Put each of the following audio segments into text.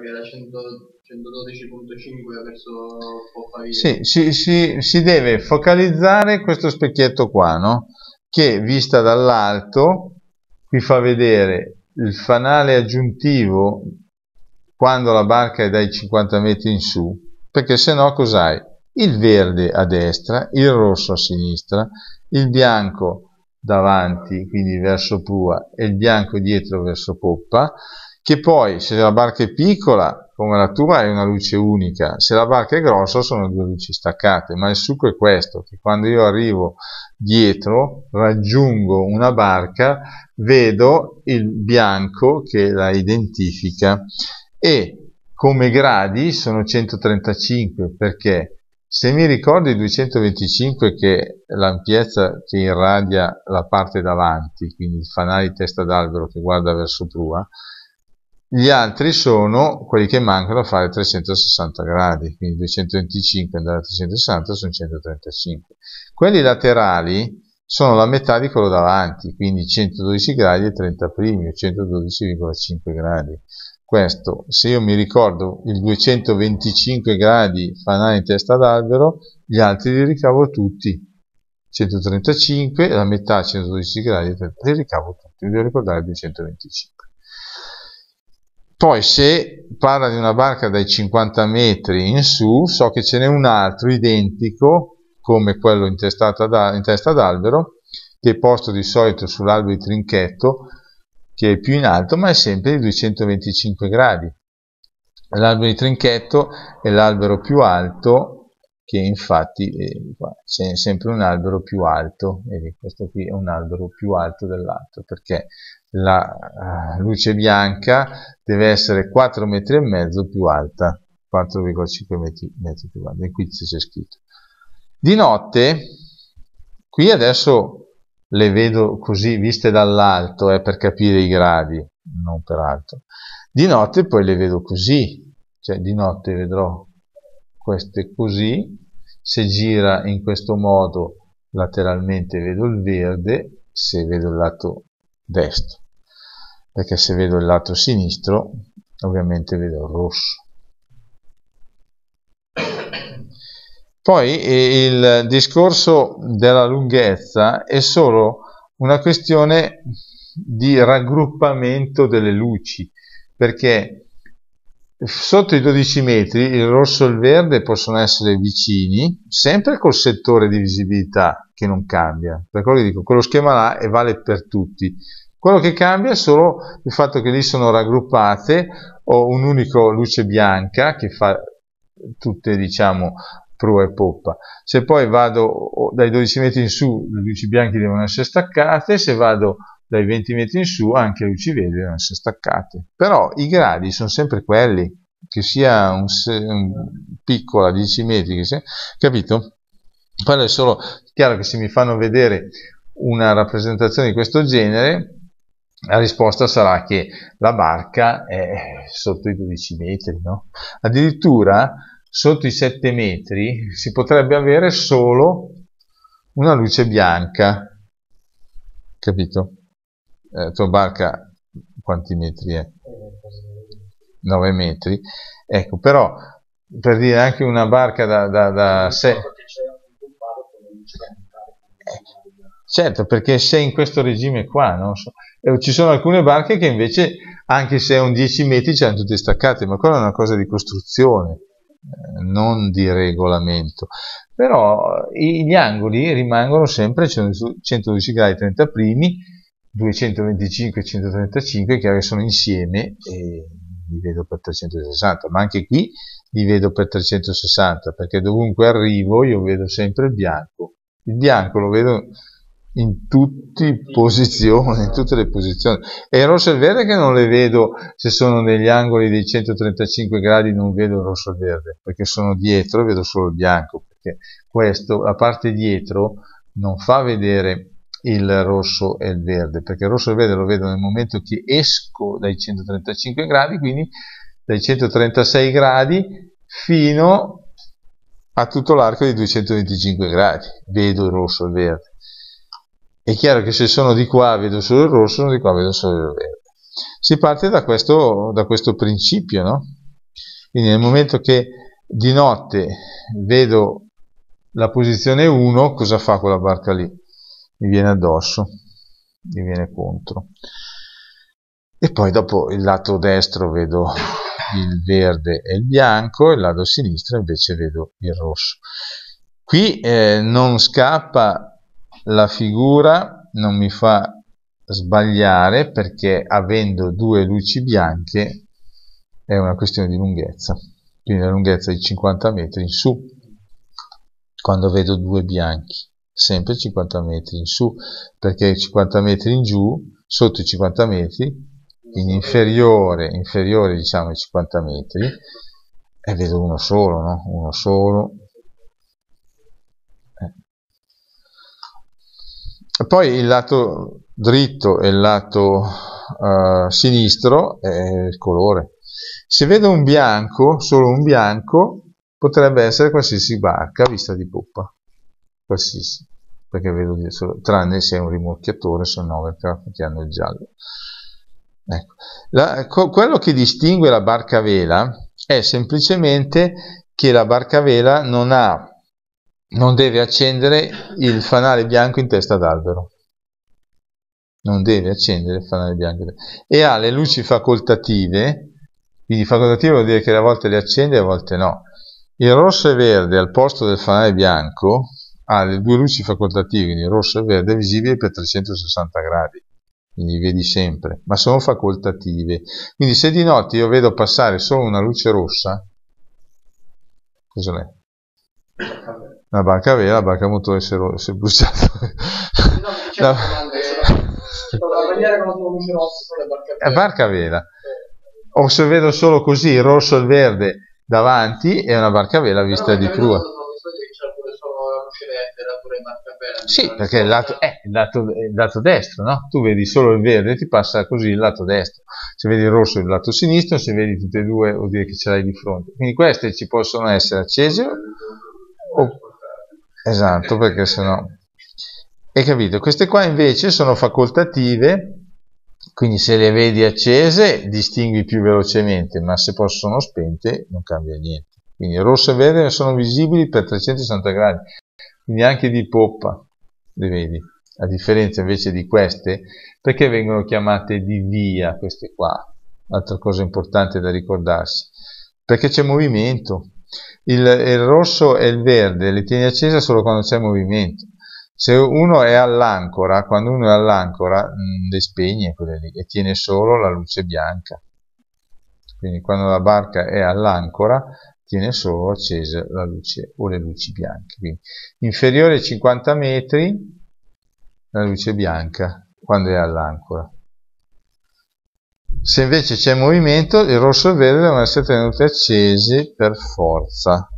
che era 112.5 verso Poppaville. Sì, si, deve focalizzare questo specchietto qua, no? che vista dall'alto vi fa vedere il fanale aggiuntivo quando la barca è dai 50 metri in su, perché se no cos'hai? Il verde a destra, il rosso a sinistra, il bianco davanti, quindi verso prua, e il bianco dietro verso poppa, che poi se la barca è piccola, come la tua, è una luce unica, se la barca è grossa sono due luci staccate, ma il succo è questo, che quando io arrivo dietro, raggiungo una barca, vedo il bianco che la identifica e come gradi sono 135 perché se mi ricordo i 225 che è l'ampiezza che irradia la parte davanti, quindi il fanale di testa d'albero che guarda verso prua, gli altri sono quelli che mancano a fare 360 gradi, quindi 225 andare a 360 sono 135. Quelli laterali sono la metà di quello davanti, quindi 112 gradi e 30 primi, 112,5 gradi. Questo, se io mi ricordo il 225 gradi fanale in testa d'albero, gli altri li ricavo tutti. 135, la metà 112 gradi, li ricavo tutti, devo ricordare il 225. Poi se parla di una barca dai 50 metri in su, so che ce n'è un altro identico, come quello in, da, in testa d'albero, che è posto di solito sull'albero di trinchetto, che è più in alto, ma è sempre di 225 gradi. L'albero di trinchetto è l'albero più alto, che infatti c'è sempre un albero più alto, e questo qui è un albero più alto dell'altro, perché la eh, luce bianca deve essere 4 metri e mezzo più alta 4,5 metri, metri più alta e qui c'è scritto di notte qui adesso le vedo così viste dall'alto è eh, per capire i gradi non per altro di notte poi le vedo così cioè di notte vedrò queste così se gira in questo modo lateralmente vedo il verde se vedo il lato destro perché se vedo il lato sinistro ovviamente vedo il rosso poi eh, il discorso della lunghezza è solo una questione di raggruppamento delle luci perché sotto i 12 metri il rosso e il verde possono essere vicini sempre col settore di visibilità che non cambia per quello che dico quello schema là e vale per tutti quello che cambia è solo il fatto che lì sono raggruppate, ho un'unica luce bianca che fa tutte, diciamo, prua e poppa. Se poi vado dai 12 metri in su, le luci bianche devono essere staccate, se vado dai 20 metri in su, anche le luci verdi devono essere staccate. Però i gradi sono sempre quelli, che sia un, un piccola 10 metri, che sia, capito? Quello è solo chiaro che se mi fanno vedere una rappresentazione di questo genere, la risposta sarà che la barca è sotto i 12 metri, no? Addirittura sotto i 7 metri si potrebbe avere solo una luce bianca, capito? La eh, tua barca quanti metri è? 9 metri. Ecco, però per dire anche una barca da, da, da Certo, perché sei in questo regime qua, non so. E ci sono alcune barche che invece, anche se è un 10 metri, hanno tutte staccate, ma quella è una cosa di costruzione, eh, non di regolamento. Però gli angoli rimangono sempre 112 gradi 30 primi, 225 e 135, che sono insieme e li vedo per 360, ma anche qui li vedo per 360, perché dovunque arrivo io vedo sempre il bianco. Il bianco lo vedo in tutte, posizioni, in tutte le posizioni. E il rosso e il verde che non le vedo se sono negli angoli dei 135 gradi, non vedo il rosso e il verde, perché sono dietro e vedo solo il bianco, perché questo, la parte dietro, non fa vedere il rosso e il verde, perché il rosso e il verde lo vedo nel momento che esco dai 135 gradi, quindi dai 136 gradi fino a tutto l'arco di 225 gradi, vedo il rosso e il verde è chiaro che se sono di qua vedo solo il rosso, sono di qua vedo solo il verde. Si parte da questo, da questo principio, no? Quindi nel momento che di notte vedo la posizione 1, cosa fa quella barca lì? Mi viene addosso, mi viene contro. E poi dopo il lato destro vedo il verde e il bianco, il lato sinistro invece vedo il rosso. Qui eh, non scappa la figura non mi fa sbagliare perché avendo due luci bianche è una questione di lunghezza quindi la lunghezza è di 50 metri in su quando vedo due bianchi sempre 50 metri in su perché 50 metri in giù sotto i 50 metri in inferiore inferiore diciamo ai 50 metri e vedo uno solo no? uno solo poi il lato dritto e il lato uh, sinistro è il colore. Se vedo un bianco, solo un bianco, potrebbe essere qualsiasi barca vista di poppa. Qualsiasi. Perché vedo dietro, tranne se è un rimorchiatore, sono nove che hanno il giallo. Ecco. La, quello che distingue la barca vela è semplicemente che la barca vela non ha non deve accendere il fanale bianco in testa d'albero. Non deve accendere il fanale bianco. E ha le luci facoltative, quindi facoltative vuol dire che a volte le accende e a volte no. Il rosso e verde al posto del fanale bianco ha le due luci facoltative, quindi rosso e verde, visibili per 360 gradi, quindi vedi sempre, ma sono facoltative. Quindi se di notte io vedo passare solo una luce rossa, cos'è? una barca vera, la barca motore si è, si è bruciata. No, c'è la... È barca vera. O se vedo solo così il rosso e il verde davanti, è una barca vera vista di prua. Sì, perché il lato, eh, il, lato, il lato, destro, no? Tu vedi solo il verde, ti passa così il lato destro. Se vedi il rosso il lato sinistro, se vedi tutte e due vuol dire che ce l'hai di fronte. Quindi queste ci possono essere accese o, Esatto, eh, perché eh, se no... Eh. Hai capito? Queste qua invece sono facoltative, quindi se le vedi accese distingui più velocemente, ma se poi sono spente non cambia niente. Quindi rosso e verde sono visibili per 360 gradi, quindi anche di poppa le vedi, a differenza invece di queste, perché vengono chiamate di via queste qua, altra cosa importante da ricordarsi, perché c'è movimento, il, il rosso e il verde li tieni accesa solo quando c'è movimento. Se uno è all'ancora, quando uno è all'ancora, le mm, spegne quelle lì e tiene solo la luce bianca. Quindi quando la barca è all'ancora, tiene solo accesa la luce o le luci bianche. Quindi, inferiore ai 50 metri, la luce bianca quando è all'ancora. Se invece c'è movimento, il rosso e il verde devono essere tenuti accesi per forza.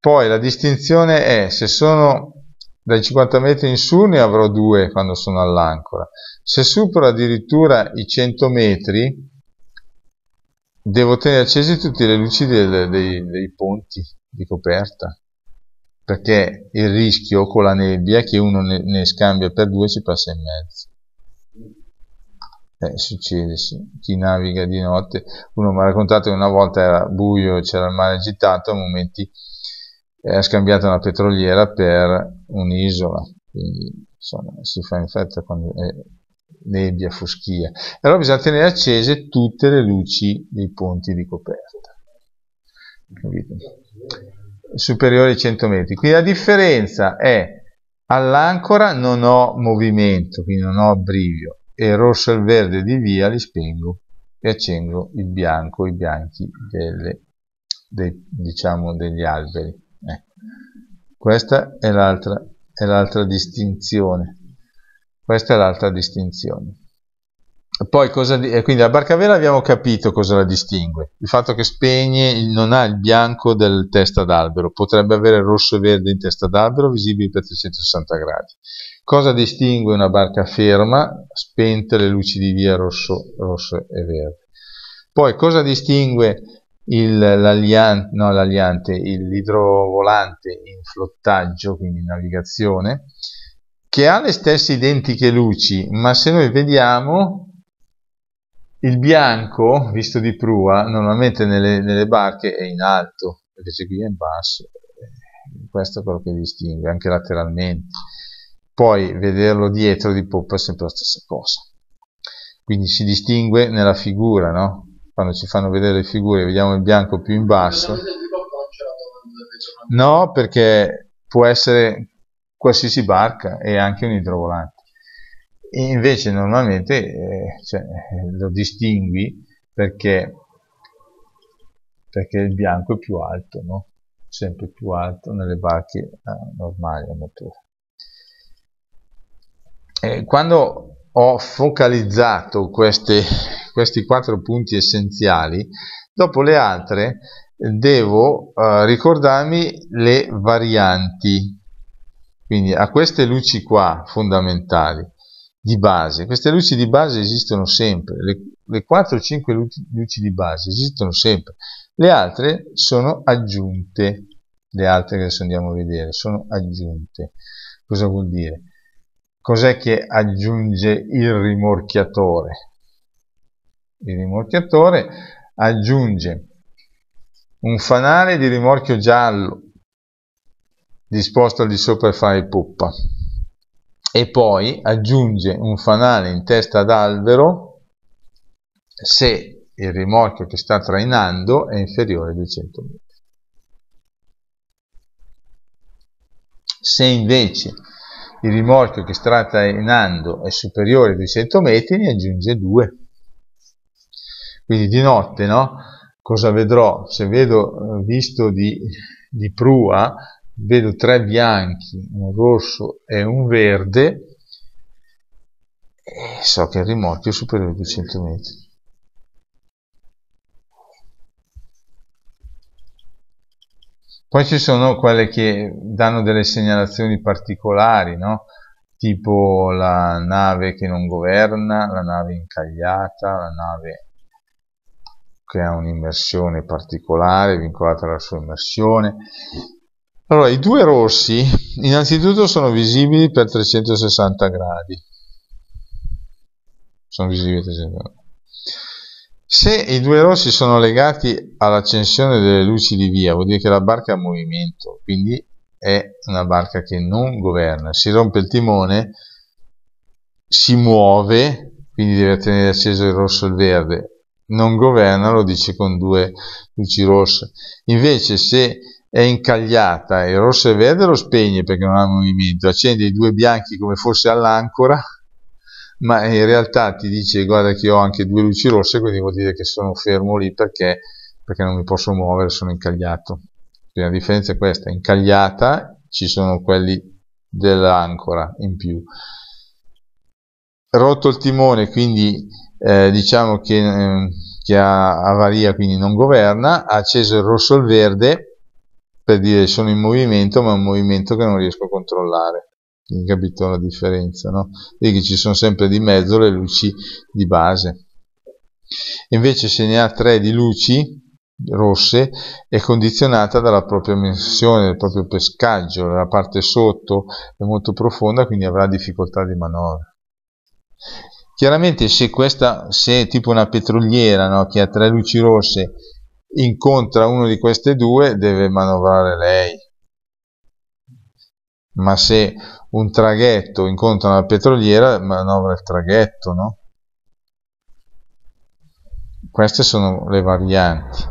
Poi la distinzione è se sono dai 50 metri in su ne avrò due quando sono all'ancora. Se supero addirittura i 100 metri, devo tenere accesi tutte le luci dei, dei, dei ponti di coperta perché il rischio con la nebbia è che uno ne, ne scambia per due e ci passa in mezzo. Eh, succede, sì. chi naviga di notte, uno mi ha raccontato che una volta era buio, c'era il mare agitato, a momenti ha scambiato una petroliera per un'isola, quindi insomma, si fa in fretta quando è nebbia, foschia. Allora bisogna tenere accese tutte le luci dei ponti di coperta, Capito? superiori ai 100 metri. Quindi la differenza è all'ancora non ho movimento, quindi non ho brivio, e il rosso e il verde di via li spengo e accendo il bianco, i bianchi delle, dei, diciamo degli alberi. Eh. Questa è l'altra, distinzione. Questa è l'altra distinzione. Poi cosa eh, quindi la barca vera abbiamo capito cosa la distingue. Il fatto che spegne non ha il bianco del testa d'albero, potrebbe avere rosso e verde in testa d'albero visibili per 360 gradi. Cosa distingue una barca ferma? Spente le luci di via rosso, rosso e verde. Poi cosa distingue l'aliante, no, l'idrovolante in flottaggio, quindi in navigazione? che ha le stesse identiche luci, ma se noi vediamo il bianco, visto di prua, normalmente nelle, nelle barche è in alto, invece qui è in basso, eh, questo è quello che distingue, anche lateralmente. Poi vederlo dietro di poppa è sempre la stessa cosa. Quindi si distingue nella figura, no? Quando ci fanno vedere le figure, vediamo il bianco più in basso. No, perché può essere qualsiasi barca e anche un idrovolante e invece normalmente eh, cioè, lo distingui perché, perché il bianco è più alto, no? sempre più alto nelle barche eh, normali a motore. Eh, quando ho focalizzato queste, questi quattro punti essenziali, dopo le altre devo eh, ricordarmi le varianti, quindi a queste luci qua fondamentali di base. Queste luci di base esistono sempre, le, le 4 o 5 luci, luci, di base esistono sempre, le altre sono aggiunte, le altre che adesso andiamo a vedere, sono aggiunte. Cosa vuol dire? Cos'è che aggiunge il rimorchiatore? Il rimorchiatore aggiunge un fanale di rimorchio giallo disposto al di sopra e fare poppa e poi aggiunge un fanale in testa ad albero se il rimorchio che sta trainando è inferiore ai 200 metri. Se invece il rimorchio che sta trainando è superiore ai 200 metri, ne aggiunge 2. Quindi di notte, no? Cosa vedrò? Se vedo eh, visto di, di prua, vedo tre bianchi, un rosso e un verde e so che il rimorchio è superiore a 200 metri. Poi ci sono quelle che danno delle segnalazioni particolari, no? tipo la nave che non governa, la nave incagliata, la nave che ha un'immersione particolare, vincolata alla sua immersione, allora, i due rossi innanzitutto sono visibili per 360 gradi. Sono visibili per 360 gradi. Se i due rossi sono legati all'accensione delle luci di via, vuol dire che la barca è a movimento, quindi è una barca che non governa. Si rompe il timone, si muove, quindi deve tenere acceso il rosso e il verde. Non governa, lo dice con due luci rosse. Invece se è incagliata e il rosso e verde lo spegne perché non ha movimento, accende i due bianchi come fosse all'ancora, ma in realtà ti dice guarda che ho anche due luci rosse, quindi vuol dire che sono fermo lì perché, perché non mi posso muovere, sono incagliato. Quindi la differenza è questa, incagliata ci sono quelli dell'ancora in più. Rotto il timone, quindi eh, diciamo che, eh, che ha avaria, quindi non governa, ha acceso il rosso e il verde, per dire sono in movimento ma è un movimento che non riesco a controllare capito la differenza no? vedi che ci sono sempre di mezzo le luci di base invece se ne ha tre di luci rosse è condizionata dalla propria missione, dal proprio pescaggio, la parte sotto è molto profonda quindi avrà difficoltà di manovra. Chiaramente se questa, se tipo una petroliera no, che ha tre luci rosse incontra uno di queste due deve manovrare lei. Ma se un traghetto incontra una petroliera, manovra il traghetto, no? Queste sono le varianti.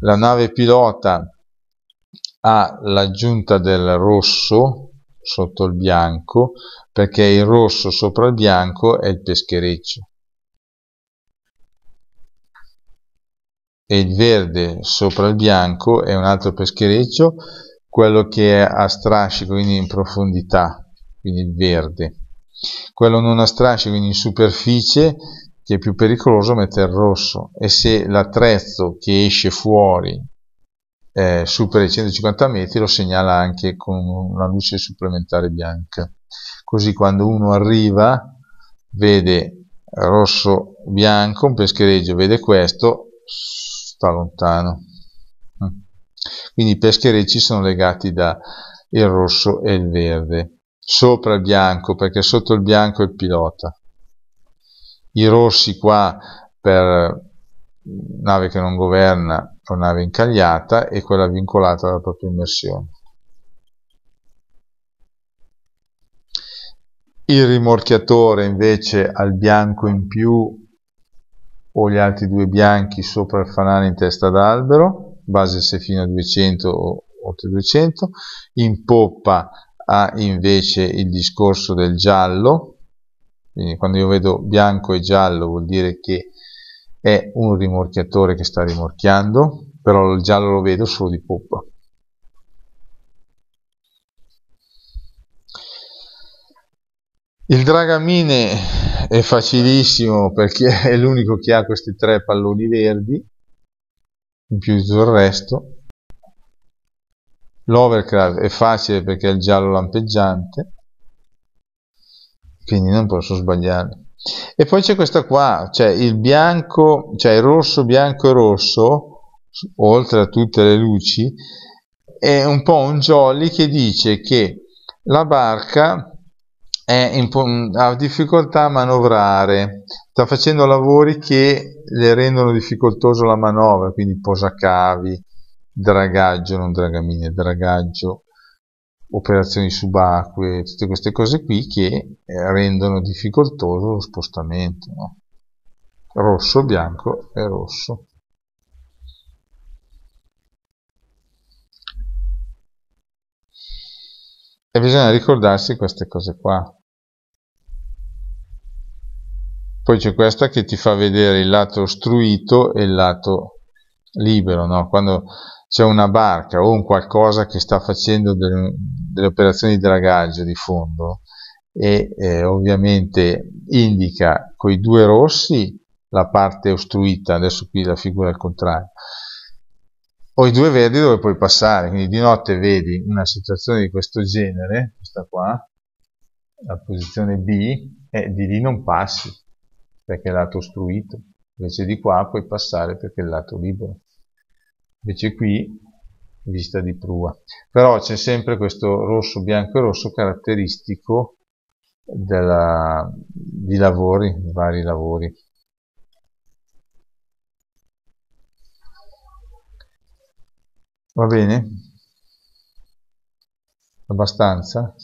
La nave pilota ha l'aggiunta del rosso sotto il bianco, perché il rosso sopra il bianco è il peschereccio. e il verde sopra il bianco è un altro peschereccio, quello che è a strascico, quindi in profondità, quindi il verde. Quello non a strascico, quindi in superficie, che è più pericoloso, mette il rosso. E se l'attrezzo che esce fuori eh, supera i 150 metri, lo segnala anche con una luce supplementare bianca. Così quando uno arriva, vede rosso-bianco, un peschereggio, vede questo, sta lontano mm. quindi i pescherecci sono legati da il rosso e il verde sopra il bianco perché sotto il bianco è il pilota i rossi qua per nave che non governa o nave incagliata e quella vincolata alla propria immersione il rimorchiatore invece al bianco in più o gli altri due bianchi sopra il fanale in testa d'albero, base se fino a 200 o oltre 200, in poppa ha invece il discorso del giallo, quindi quando io vedo bianco e giallo vuol dire che è un rimorchiatore che sta rimorchiando, però il giallo lo vedo solo di poppa. Il Dragamine è facilissimo perché è l'unico che ha questi tre palloni verdi, in più di tutto il resto. L'Overcraft è facile perché è il giallo lampeggiante, quindi non posso sbagliare. E poi c'è questa qua, cioè il bianco, cioè il rosso, bianco e rosso, oltre a tutte le luci, è un po' un jolly che dice che la barca ha difficoltà a manovrare, sta facendo lavori che le rendono difficoltoso la manovra, quindi posacavi, dragaggio, non dragamine, dragaggio, operazioni subacquee, tutte queste cose qui che eh, rendono difficoltoso lo spostamento. No? Rosso, bianco e rosso. E bisogna ricordarsi queste cose qua. Poi c'è questa che ti fa vedere il lato ostruito e il lato libero, no? Quando c'è una barca o un qualcosa che sta facendo delle, delle operazioni di dragaggio di fondo e eh, ovviamente indica con i due rossi la parte ostruita, adesso qui la figura è al contrario, o i due verdi dove puoi passare, quindi di notte vedi una situazione di questo genere, questa qua, la posizione B, e di lì non passi, perché è lato ostruito, invece di qua puoi passare perché è lato libero, invece qui vista di prua. Però c'è sempre questo rosso, bianco e rosso caratteristico della, di lavori, vari lavori. Va bene? Abbastanza?